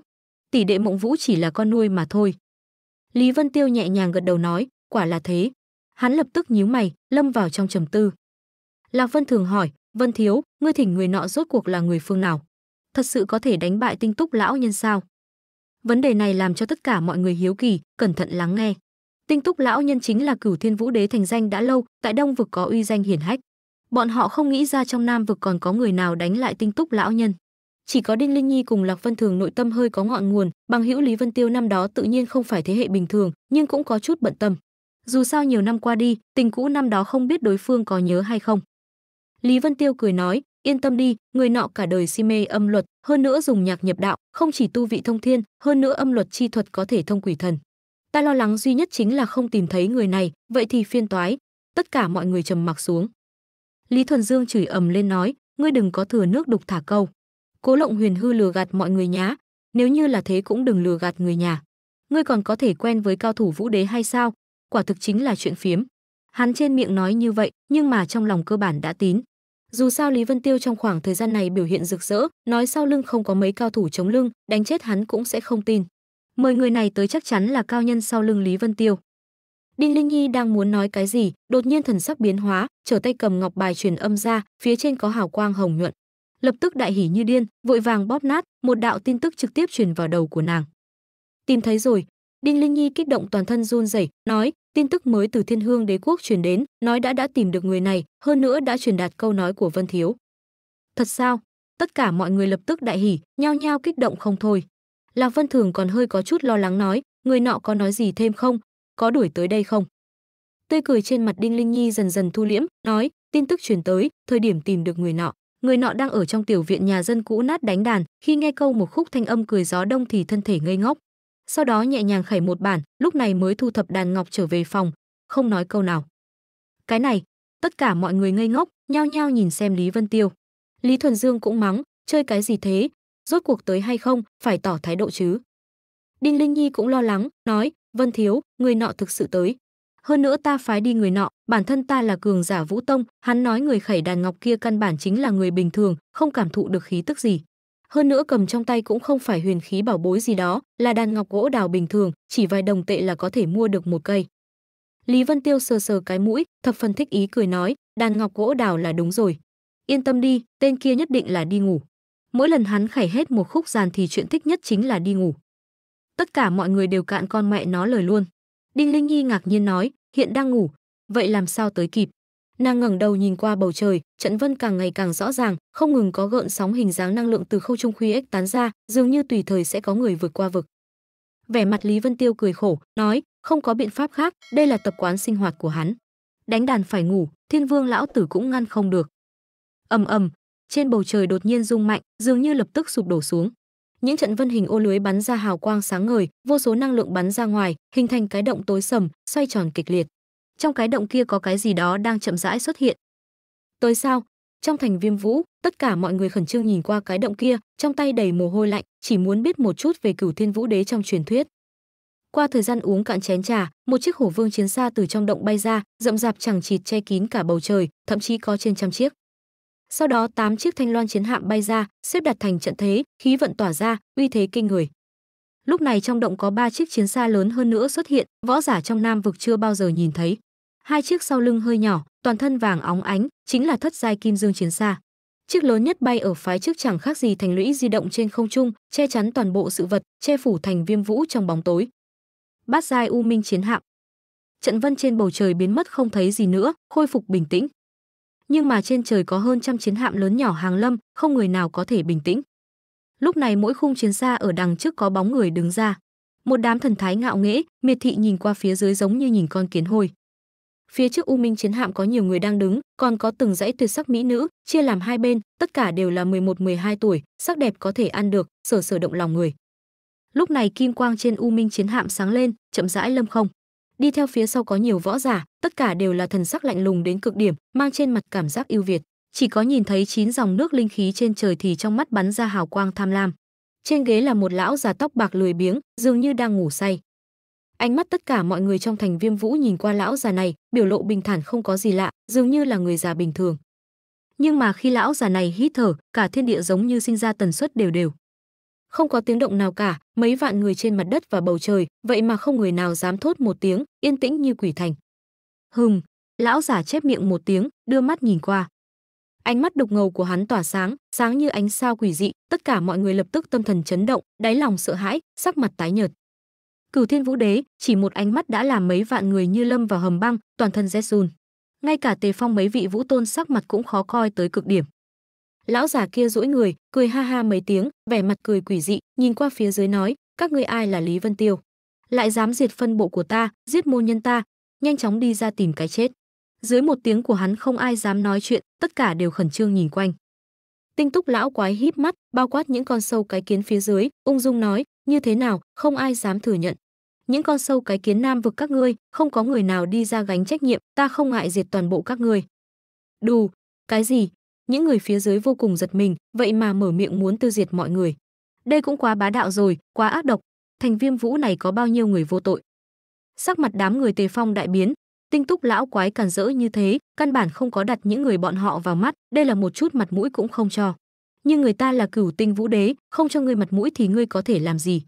Tỷ đệ Mộng Vũ chỉ là con nuôi mà thôi. Lý Vân Tiêu nhẹ nhàng gật đầu nói, quả là thế. Hắn lập tức nhíu mày, lâm vào trong trầm tư. Lạc Vân thường hỏi, Vân thiếu, ngươi thỉnh người nọ rốt cuộc là người phương nào? Thật sự có thể đánh bại Tinh Túc lão nhân sao? Vấn đề này làm cho tất cả mọi người hiếu kỳ, cẩn thận lắng nghe. Tinh Túc lão nhân chính là Cửu Thiên Vũ Đế thành danh đã lâu, tại Đông vực có uy danh hiển hách. Bọn họ không nghĩ ra trong Nam vực còn có người nào đánh lại Tinh Túc lão nhân. Chỉ có Đinh Linh Nhi cùng Lạc Vân Thường nội tâm hơi có ngọn nguồn, bằng hữu Lý Vân Tiêu năm đó tự nhiên không phải thế hệ bình thường, nhưng cũng có chút bận tâm. Dù sao nhiều năm qua đi, tình cũ năm đó không biết đối phương có nhớ hay không. Lý Vân Tiêu cười nói, yên tâm đi, người nọ cả đời si mê âm luật, hơn nữa dùng nhạc nhập đạo, không chỉ tu vị thông thiên, hơn nữa âm luật chi thuật có thể thông quỷ thần. Ta lo lắng duy nhất chính là không tìm thấy người này, vậy thì phiên toái. Tất cả mọi người trầm mặc xuống. Lý Thuần Dương chửi ầm lên nói, ngươi đừng có thừa nước đục thả câu. Cố Lộng Huyền hư lừa gạt mọi người nhá, nếu như là thế cũng đừng lừa gạt người nhà. Ngươi còn có thể quen với cao thủ Vũ Đế hay sao? Quả thực chính là chuyện phiếm. Hắn trên miệng nói như vậy, nhưng mà trong lòng cơ bản đã tín. Dù sao Lý Vân Tiêu trong khoảng thời gian này biểu hiện rực rỡ, nói sau lưng không có mấy cao thủ chống lưng, đánh chết hắn cũng sẽ không tin. Mời người này tới chắc chắn là cao nhân sau lưng Lý Vân Tiêu. Đinh Linh Nhi đang muốn nói cái gì, đột nhiên thần sắc biến hóa, trở tay cầm ngọc bài truyền âm ra, phía trên có hào quang hồng nhuận. Lập tức đại hỉ như điên, vội vàng bóp nát, một đạo tin tức trực tiếp truyền vào đầu của nàng. Tìm thấy rồi, Đinh Linh Nhi kích động toàn thân run rẩy, nói, tin tức mới từ Thiên Hương Đế quốc truyền đến, nói đã đã tìm được người này, hơn nữa đã truyền đạt câu nói của Vân Thiếu. Thật sao? Tất cả mọi người lập tức đại hỉ, nhao nhao kích động không thôi. Lạc Vân Thường còn hơi có chút lo lắng nói, người nọ có nói gì thêm không, có đuổi tới đây không tươi cười trên mặt đinh linh nhi dần dần thu liễm nói tin tức truyền tới thời điểm tìm được người nọ người nọ đang ở trong tiểu viện nhà dân cũ nát đánh đàn khi nghe câu một khúc thanh âm cười gió đông thì thân thể ngây ngốc sau đó nhẹ nhàng khẩy một bản lúc này mới thu thập đàn ngọc trở về phòng không nói câu nào cái này tất cả mọi người ngây ngốc nhao nhao nhìn xem lý vân tiêu lý thuần dương cũng mắng chơi cái gì thế rốt cuộc tới hay không phải tỏ thái độ chứ đinh linh nhi cũng lo lắng nói Vân thiếu, người nọ thực sự tới. Hơn nữa ta phái đi người nọ, bản thân ta là cường giả vũ tông, hắn nói người khẩy đàn ngọc kia căn bản chính là người bình thường, không cảm thụ được khí tức gì. Hơn nữa cầm trong tay cũng không phải huyền khí bảo bối gì đó, là đàn ngọc gỗ đào bình thường, chỉ vài đồng tệ là có thể mua được một cây. Lý Vân Tiêu sờ sờ cái mũi, thập phần thích ý cười nói, đàn ngọc gỗ đào là đúng rồi. Yên tâm đi, tên kia nhất định là đi ngủ. Mỗi lần hắn khải hết một khúc giàn thì chuyện thích nhất chính là đi ngủ tất cả mọi người đều cạn con mẹ nó lời luôn. Đinh Linh Nhi ngạc nhiên nói, hiện đang ngủ, vậy làm sao tới kịp? Nàng ngẩng đầu nhìn qua bầu trời, trận vân càng ngày càng rõ ràng, không ngừng có gợn sóng hình dáng năng lượng từ khâu trung khuy ếch tán ra, dường như tùy thời sẽ có người vượt qua vực. Vẻ mặt Lý Vân Tiêu cười khổ, nói, không có biện pháp khác, đây là tập quán sinh hoạt của hắn. Đánh đàn phải ngủ, Thiên Vương lão tử cũng ngăn không được. Ầm ầm, trên bầu trời đột nhiên rung mạnh, dường như lập tức sụp đổ xuống những trận vân hình ô lưới bắn ra hào quang sáng ngời vô số năng lượng bắn ra ngoài hình thành cái động tối sầm xoay tròn kịch liệt trong cái động kia có cái gì đó đang chậm rãi xuất hiện tới sao trong thành viêm vũ tất cả mọi người khẩn trương nhìn qua cái động kia trong tay đầy mồ hôi lạnh chỉ muốn biết một chút về cửu thiên vũ đế trong truyền thuyết qua thời gian uống cạn chén trà một chiếc hổ vương chiến xa từ trong động bay ra rậm rạp chẳng chịt che kín cả bầu trời thậm chí có trên trăm chiếc sau đó 8 chiếc thanh loan chiến hạm bay ra, xếp đặt thành trận thế, khí vận tỏa ra, uy thế kinh người. Lúc này trong động có 3 chiếc chiến xa lớn hơn nữa xuất hiện, võ giả trong nam vực chưa bao giờ nhìn thấy. Hai chiếc sau lưng hơi nhỏ, toàn thân vàng óng ánh, chính là thất giai kim dương chiến xa. Chiếc lớn nhất bay ở phái trước chẳng khác gì thành lũy di động trên không trung, che chắn toàn bộ sự vật, che phủ thành viêm vũ trong bóng tối. Bát giai u minh chiến hạm. Trận vân trên bầu trời biến mất không thấy gì nữa, khôi phục bình tĩnh nhưng mà trên trời có hơn trăm chiến hạm lớn nhỏ hàng lâm, không người nào có thể bình tĩnh. Lúc này mỗi khung chiến xa ở đằng trước có bóng người đứng ra. Một đám thần thái ngạo nghễ, miệt thị nhìn qua phía dưới giống như nhìn con kiến hôi. Phía trước U Minh chiến hạm có nhiều người đang đứng, còn có từng dãy tuyệt sắc mỹ nữ, chia làm hai bên, tất cả đều là 11-12 tuổi, sắc đẹp có thể ăn được, sở sở động lòng người. Lúc này kim quang trên U Minh chiến hạm sáng lên, chậm rãi lâm không đi theo phía sau có nhiều võ giả tất cả đều là thần sắc lạnh lùng đến cực điểm mang trên mặt cảm giác ưu việt chỉ có nhìn thấy chín dòng nước linh khí trên trời thì trong mắt bắn ra hào quang tham lam trên ghế là một lão già tóc bạc lười biếng dường như đang ngủ say ánh mắt tất cả mọi người trong thành viêm vũ nhìn qua lão già này biểu lộ bình thản không có gì lạ dường như là người già bình thường nhưng mà khi lão già này hít thở cả thiên địa giống như sinh ra tần suất đều đều không có tiếng động nào cả mấy vạn người trên mặt đất và bầu trời vậy mà không người nào dám thốt một tiếng yên tĩnh như quỷ thành hừm lão giả chép miệng một tiếng đưa mắt nhìn qua ánh mắt đục ngầu của hắn tỏa sáng sáng như ánh sao quỷ dị tất cả mọi người lập tức tâm thần chấn động đáy lòng sợ hãi sắc mặt tái nhợt cửu thiên vũ đế chỉ một ánh mắt đã làm mấy vạn người như lâm vào hầm băng toàn thân rét run ngay cả tề phong mấy vị vũ tôn sắc mặt cũng khó coi tới cực điểm lão già kia rũi người cười ha ha mấy tiếng vẻ mặt cười quỷ dị nhìn qua phía dưới nói các ngươi ai là lý vân tiêu lại dám diệt phân bộ của ta giết môn nhân ta nhanh chóng đi ra tìm cái chết dưới một tiếng của hắn không ai dám nói chuyện tất cả đều khẩn trương nhìn quanh tinh túc lão quái híp mắt bao quát những con sâu cái kiến phía dưới ung dung nói như thế nào không ai dám thừa nhận những con sâu cái kiến nam vực các ngươi không có người nào đi ra gánh trách nhiệm ta không ngại diệt toàn bộ các ngươi đù cái gì những người phía dưới vô cùng giật mình, vậy mà mở miệng muốn tiêu diệt mọi người. Đây cũng quá bá đạo rồi, quá ác độc, thành Viêm Vũ này có bao nhiêu người vô tội. Sắc mặt đám người Tề Phong đại biến, tinh túc lão quái càn rỡ như thế, căn bản không có đặt những người bọn họ vào mắt, đây là một chút mặt mũi cũng không cho. Nhưng người ta là cửu tinh vũ đế, không cho ngươi mặt mũi thì ngươi có thể làm gì?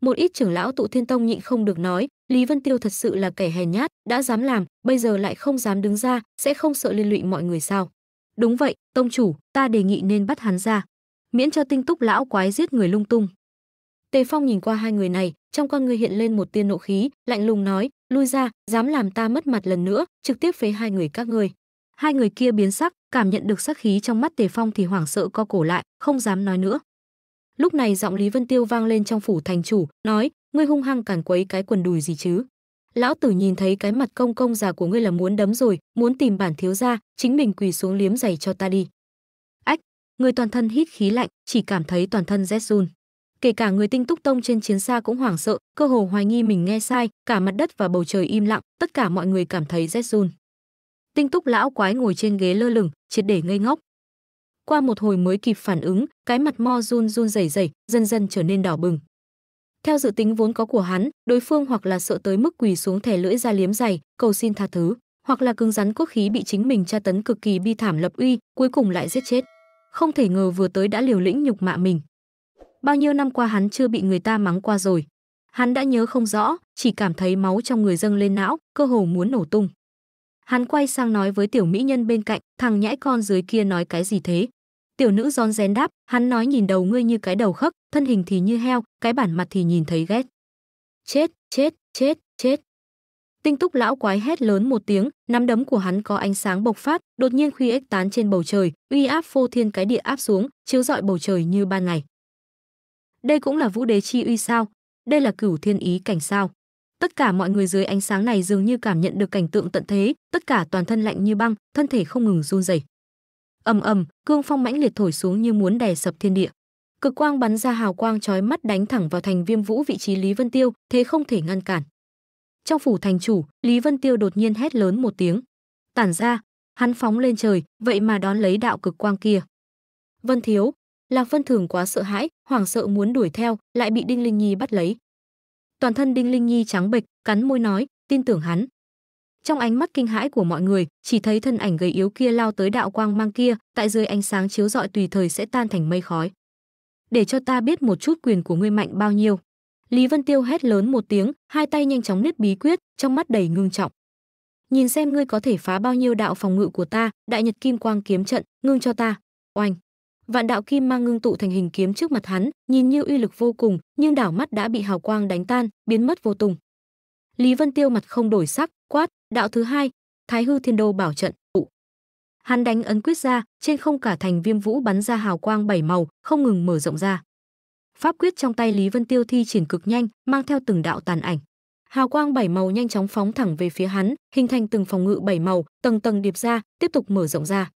Một ít trưởng lão tụ thiên tông nhịn không được nói, Lý Vân Tiêu thật sự là kẻ hèn nhát, đã dám làm, bây giờ lại không dám đứng ra, sẽ không sợ liên lụy mọi người sao? Đúng vậy, tông chủ, ta đề nghị nên bắt hắn ra, miễn cho tinh túc lão quái giết người lung tung. Tề Phong nhìn qua hai người này, trong con người hiện lên một tia nộ khí, lạnh lùng nói, lui ra, dám làm ta mất mặt lần nữa, trực tiếp phế hai người các ngươi. Hai người kia biến sắc, cảm nhận được sắc khí trong mắt Tề Phong thì hoảng sợ co cổ lại, không dám nói nữa. Lúc này giọng Lý Vân Tiêu vang lên trong phủ thành chủ, nói, ngươi hung hăng càn quấy cái quần đùi gì chứ? lão tử nhìn thấy cái mặt công công già của ngươi là muốn đấm rồi muốn tìm bản thiếu gia chính mình quỳ xuống liếm giày cho ta đi ách người toàn thân hít khí lạnh chỉ cảm thấy toàn thân rét run kể cả người tinh túc tông trên chiến xa cũng hoảng sợ cơ hồ hoài nghi mình nghe sai cả mặt đất và bầu trời im lặng tất cả mọi người cảm thấy rét run tinh túc lão quái ngồi trên ghế lơ lửng triệt để ngây ngốc qua một hồi mới kịp phản ứng cái mặt mo run run rẩy rẩy dần dần trở nên đỏ bừng theo dự tính vốn có của hắn, đối phương hoặc là sợ tới mức quỳ xuống thẻ lưỡi ra liếm dày cầu xin tha thứ, hoặc là cứng rắn quốc khí bị chính mình tra tấn cực kỳ bi thảm lập uy, cuối cùng lại giết chết. Không thể ngờ vừa tới đã liều lĩnh nhục mạ mình. Bao nhiêu năm qua hắn chưa bị người ta mắng qua rồi. Hắn đã nhớ không rõ, chỉ cảm thấy máu trong người dâng lên não, cơ hồ muốn nổ tung. Hắn quay sang nói với tiểu mỹ nhân bên cạnh, thằng nhãi con dưới kia nói cái gì thế? Tiểu nữ rón rén đáp, hắn nói nhìn đầu ngươi như cái đầu khấc, thân hình thì như heo, cái bản mặt thì nhìn thấy ghét. Chết, chết, chết, chết. Tinh túc lão quái hét lớn một tiếng, nắm đấm của hắn có ánh sáng bộc phát, đột nhiên khuy ếch tán trên bầu trời, uy áp phô thiên cái địa áp xuống, chiếu rọi bầu trời như ban ngày. Đây cũng là vũ đế chi uy sao? Đây là cửu thiên ý cảnh sao? Tất cả mọi người dưới ánh sáng này dường như cảm nhận được cảnh tượng tận thế, tất cả toàn thân lạnh như băng, thân thể không ngừng run rẩy ầm ầm cương phong mãnh liệt thổi xuống như muốn đè sập thiên địa cực quang bắn ra hào quang chói mắt đánh thẳng vào thành viêm vũ vị trí lý vân tiêu thế không thể ngăn cản trong phủ thành chủ lý vân tiêu đột nhiên hét lớn một tiếng tản ra hắn phóng lên trời vậy mà đón lấy đạo cực quang kia vân thiếu lạc vân thường quá sợ hãi hoảng sợ muốn đuổi theo lại bị đinh linh nhi bắt lấy toàn thân đinh linh nhi trắng bệch cắn môi nói tin tưởng hắn trong ánh mắt kinh hãi của mọi người, chỉ thấy thân ảnh gầy yếu kia lao tới đạo quang mang kia, tại dưới ánh sáng chiếu rọi tùy thời sẽ tan thành mây khói. Để cho ta biết một chút quyền của ngươi mạnh bao nhiêu. Lý Vân Tiêu hét lớn một tiếng, hai tay nhanh chóng niết bí quyết, trong mắt đầy ngưng trọng. Nhìn xem ngươi có thể phá bao nhiêu đạo phòng ngự của ta, đại nhật kim quang kiếm trận, ngưng cho ta. Oanh! Vạn đạo kim mang ngưng tụ thành hình kiếm trước mặt hắn, nhìn như uy lực vô cùng, nhưng đảo mắt đã bị hào quang đánh tan, biến mất vô tung. Lý Vân Tiêu mặt không đổi sắc, quát, Đạo thứ hai, Thái hư thiên đô bảo trận, tụ. Hắn đánh ấn quyết ra, trên không cả thành viêm vũ bắn ra hào quang bảy màu, không ngừng mở rộng ra. Pháp quyết trong tay Lý Vân Tiêu thi triển cực nhanh, mang theo từng đạo tàn ảnh. Hào quang bảy màu nhanh chóng phóng thẳng về phía hắn, hình thành từng phòng ngự bảy màu, tầng tầng điệp ra, tiếp tục mở rộng ra.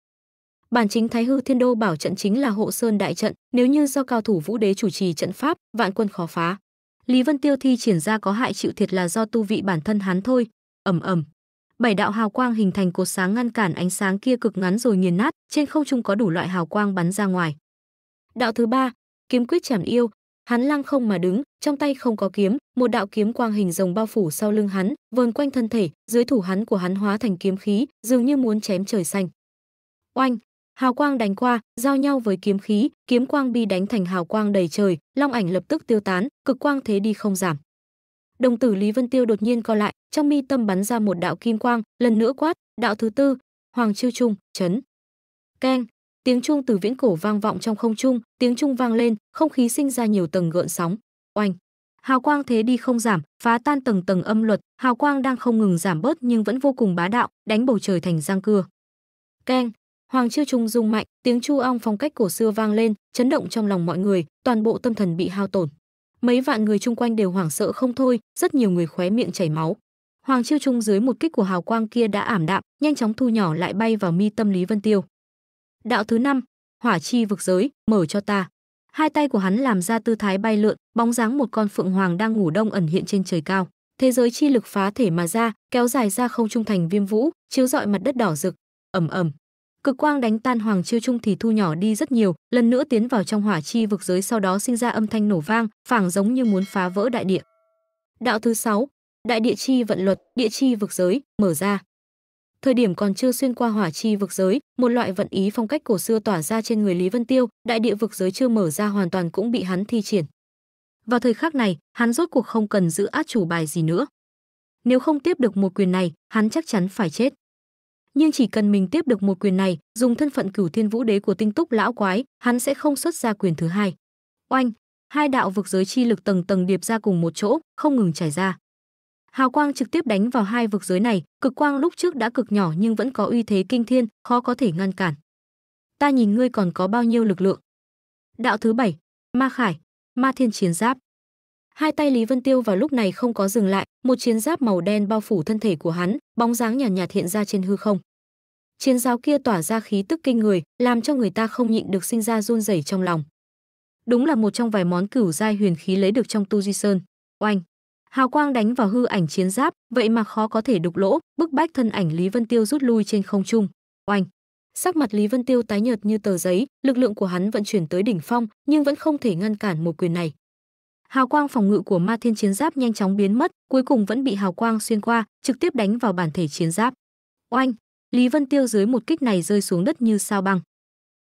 Bản chính Thái Hư Thiên Đô bảo trận chính là hộ sơn đại trận, nếu như do cao thủ vũ đế chủ trì trận pháp, vạn quân khó phá. Lý Vân Tiêu thi triển ra có hại chịu thiệt là do tu vị bản thân hắn thôi. Ầm ầm bảy đạo hào quang hình thành cột sáng ngăn cản ánh sáng kia cực ngắn rồi nghiền nát, trên không trung có đủ loại hào quang bắn ra ngoài. Đạo thứ ba, kiếm quyết chảm yêu, hắn lăng không mà đứng, trong tay không có kiếm, một đạo kiếm quang hình rồng bao phủ sau lưng hắn, vờn quanh thân thể, dưới thủ hắn của hắn hóa thành kiếm khí, dường như muốn chém trời xanh. Oanh, hào quang đánh qua, giao nhau với kiếm khí, kiếm quang bi đánh thành hào quang đầy trời, long ảnh lập tức tiêu tán, cực quang thế đi không giảm đồng tử lý vân tiêu đột nhiên co lại trong mi tâm bắn ra một đạo kim quang lần nữa quát đạo thứ tư hoàng chiêu trung chấn keng tiếng chuông từ viễn cổ vang vọng trong không trung tiếng chuông vang lên không khí sinh ra nhiều tầng gợn sóng oanh hào quang thế đi không giảm phá tan tầng tầng âm luật hào quang đang không ngừng giảm bớt nhưng vẫn vô cùng bá đạo đánh bầu trời thành giang cưa keng hoàng chiêu trung rung mạnh tiếng chu ong phong cách cổ xưa vang lên chấn động trong lòng mọi người toàn bộ tâm thần bị hao tổn Mấy vạn người chung quanh đều hoảng sợ không thôi, rất nhiều người khóe miệng chảy máu. Hoàng Chiêu Trung dưới một kích của hào quang kia đã ảm đạm, nhanh chóng thu nhỏ lại bay vào mi tâm Lý Vân Tiêu. Đạo thứ năm, Hỏa chi vực giới, mở cho ta. Hai tay của hắn làm ra tư thái bay lượn, bóng dáng một con phượng hoàng đang ngủ đông ẩn hiện trên trời cao. Thế giới chi lực phá thể mà ra, kéo dài ra không trung thành viêm vũ, chiếu rọi mặt đất đỏ rực. Ầm ầm, cực quang đánh tan hoàng chiêu trung thì thu nhỏ đi rất nhiều lần nữa tiến vào trong hỏa chi vực giới sau đó sinh ra âm thanh nổ vang phảng giống như muốn phá vỡ đại địa đạo thứ sáu đại địa chi vận luật địa chi vực giới mở ra thời điểm còn chưa xuyên qua hỏa chi vực giới một loại vận ý phong cách cổ xưa tỏa ra trên người lý vân tiêu đại địa vực giới chưa mở ra hoàn toàn cũng bị hắn thi triển vào thời khắc này hắn rốt cuộc không cần giữ át chủ bài gì nữa nếu không tiếp được một quyền này hắn chắc chắn phải chết nhưng chỉ cần mình tiếp được một quyền này dùng thân phận cửu thiên vũ đế của tinh túc lão quái hắn sẽ không xuất ra quyền thứ hai oanh hai đạo vực giới chi lực tầng tầng điệp ra cùng một chỗ không ngừng trải ra hào quang trực tiếp đánh vào hai vực giới này cực quang lúc trước đã cực nhỏ nhưng vẫn có uy thế kinh thiên khó có thể ngăn cản ta nhìn ngươi còn có bao nhiêu lực lượng đạo thứ bảy ma khải ma thiên chiến giáp Hai tay Lý Vân Tiêu vào lúc này không có dừng lại, một chiến giáp màu đen bao phủ thân thể của hắn, bóng dáng nhàn nhạt, nhạt hiện ra trên hư không. Chiến giáo kia tỏa ra khí tức kinh người, làm cho người ta không nhịn được sinh ra run rẩy trong lòng. Đúng là một trong vài món cửu giai huyền khí lấy được trong Tu Di Sơn. Oanh! Hào quang đánh vào hư ảnh chiến giáp, vậy mà khó có thể đục lỗ, bức bách thân ảnh Lý Vân Tiêu rút lui trên không trung. Oanh! Sắc mặt Lý Vân Tiêu tái nhợt như tờ giấy, lực lượng của hắn vận chuyển tới đỉnh phong, nhưng vẫn không thể ngăn cản một quyền này hào quang phòng ngự của ma thiên chiến giáp nhanh chóng biến mất cuối cùng vẫn bị hào quang xuyên qua trực tiếp đánh vào bản thể chiến giáp oanh lý vân tiêu dưới một kích này rơi xuống đất như sao băng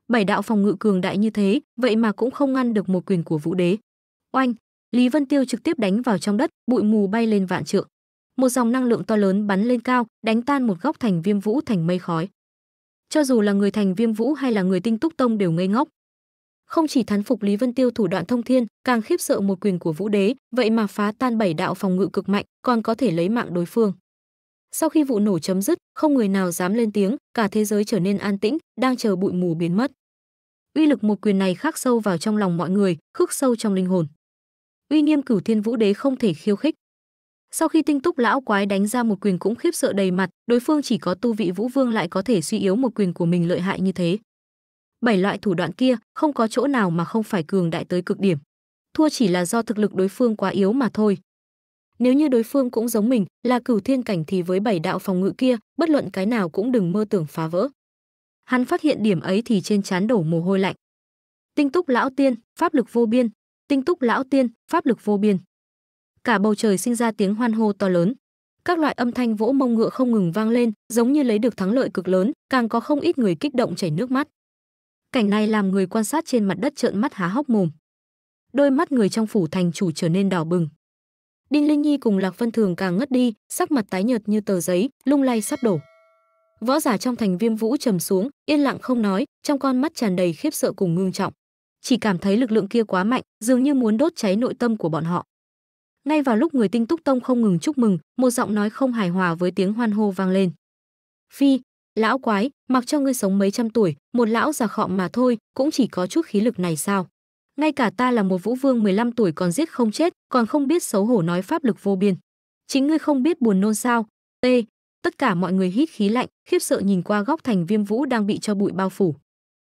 bảy đạo phòng ngự cường đại như thế vậy mà cũng không ngăn được một quyền của vũ đế oanh lý vân tiêu trực tiếp đánh vào trong đất bụi mù bay lên vạn trượng một dòng năng lượng to lớn bắn lên cao đánh tan một góc thành viêm vũ thành mây khói cho dù là người thành viêm vũ hay là người tinh túc tông đều ngây ngốc không chỉ thán phục Lý Vân Tiêu thủ đoạn thông thiên, càng khiếp sợ một quyền của Vũ Đế, vậy mà phá tan bảy đạo phòng ngự cực mạnh, còn có thể lấy mạng đối phương. Sau khi vụ nổ chấm dứt, không người nào dám lên tiếng, cả thế giới trở nên an tĩnh, đang chờ bụi mù biến mất. Uy lực một quyền này khắc sâu vào trong lòng mọi người, khắc sâu trong linh hồn. Uy nghiêm cửu thiên vũ đế không thể khiêu khích. Sau khi tinh túc lão quái đánh ra một quyền cũng khiếp sợ đầy mặt, đối phương chỉ có tu vị vũ vương lại có thể suy yếu một quyền của mình lợi hại như thế bảy loại thủ đoạn kia không có chỗ nào mà không phải cường đại tới cực điểm. Thua chỉ là do thực lực đối phương quá yếu mà thôi. Nếu như đối phương cũng giống mình, là cửu thiên cảnh thì với bảy đạo phòng ngự kia, bất luận cái nào cũng đừng mơ tưởng phá vỡ. Hắn phát hiện điểm ấy thì trên trán đổ mồ hôi lạnh. Tinh túc lão tiên, pháp lực vô biên, tinh túc lão tiên, pháp lực vô biên. Cả bầu trời sinh ra tiếng hoan hô to lớn. Các loại âm thanh vỗ mông ngựa không ngừng vang lên, giống như lấy được thắng lợi cực lớn, càng có không ít người kích động chảy nước mắt. Cảnh này làm người quan sát trên mặt đất trợn mắt há hốc mồm. Đôi mắt người trong phủ thành chủ trở nên đỏ bừng. Đinh Linh Nhi cùng Lạc Vân Thường càng ngất đi, sắc mặt tái nhợt như tờ giấy, lung lay sắp đổ. Võ giả trong thành Viêm Vũ trầm xuống, yên lặng không nói, trong con mắt tràn đầy khiếp sợ cùng ngưng trọng. Chỉ cảm thấy lực lượng kia quá mạnh, dường như muốn đốt cháy nội tâm của bọn họ. Ngay vào lúc người Tinh Túc Tông không ngừng chúc mừng, một giọng nói không hài hòa với tiếng hoan hô vang lên. "Phi, lão quái mặc cho ngươi sống mấy trăm tuổi một lão già khọm mà thôi cũng chỉ có chút khí lực này sao ngay cả ta là một vũ vương 15 tuổi còn giết không chết còn không biết xấu hổ nói pháp lực vô biên chính ngươi không biết buồn nôn sao t tất cả mọi người hít khí lạnh khiếp sợ nhìn qua góc thành viêm vũ đang bị cho bụi bao phủ